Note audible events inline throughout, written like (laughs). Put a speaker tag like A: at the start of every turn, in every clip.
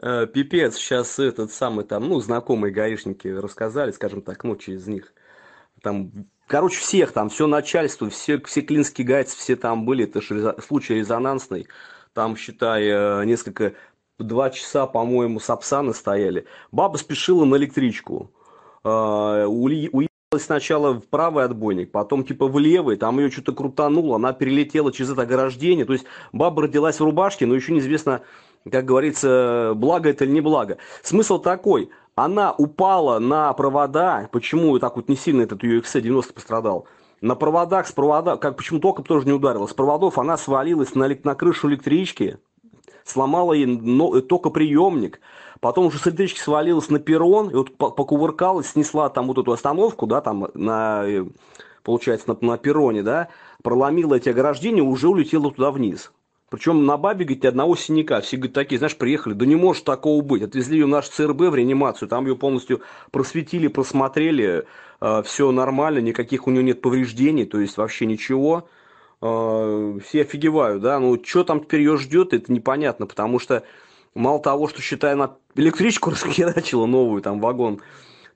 A: Э, пипец, сейчас этот самый там, ну, знакомые гаишники рассказали, скажем так, ну, через них. Там, короче, всех там, все начальство, все, все клинские гайцы, все там были, это же случай резонансный. Там, считай, э, несколько, два часа, по-моему, сапсаны стояли. Баба спешила на электричку. Э, Уехала сначала в правый отбойник, потом типа в левый, там ее что-то крутануло, она перелетела через это ограждение. То есть баба родилась в рубашке, но еще неизвестно, как говорится, благо это или не благо. Смысл такой, она упала на провода, почему так вот не сильно этот UXC-90 пострадал, на проводах с провода, как почему током тоже не ударила, с проводов она свалилась на, на крышу электрички, сломала ей но, э, токоприемник, потом уже с электрички свалилась на перрон, и вот покувыркалась, снесла там вот эту остановку, да, там на, э, получается, на, на перроне, да, проломила эти ограждения, уже улетела туда вниз. Причем на бабе, говорит, ни одного синяка. Все, говорят такие, знаешь, приехали. Да не может такого быть. Отвезли ее в наш ЦРБ в реанимацию. Там ее полностью просветили, просмотрели. Э, а, все нормально, никаких у нее нет повреждений. То есть вообще ничего. Э, все офигевают, да. Ну, что там теперь ее ждет, это непонятно. Потому что мало того, что, считай, она электричку (laughs) раскирачила новую, там, вагон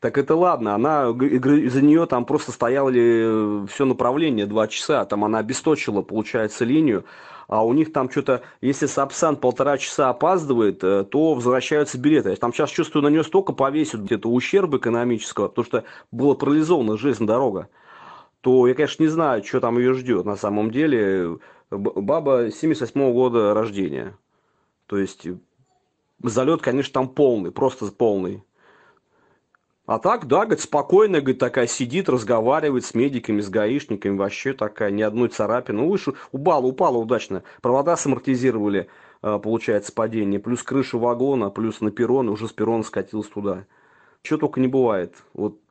A: так это ладно, она из-за нее там просто стояло э, все направление два часа, там она обесточила, получается, линию, а у них там что-то, если Сапсан полтора часа опаздывает, э, то возвращаются билеты. Я там сейчас чувствую, на нее столько повесят где-то ущерб экономического, потому что была парализована железная дорога, то я, конечно, не знаю, что там ее ждет на самом деле. Баба 78 -го года рождения. То есть э, залет, конечно, там полный, просто полный. А так, да, говорит, спокойно, говорит, такая сидит, разговаривает с медиками, с гаишниками, вообще такая, ни одной царапины. Ну, выше упала, упала удачно. Провода самортизировали, а, получается, падение. Плюс крыша вагона, плюс на перрон, уже с перрона скатился туда. Чего только не бывает. Вот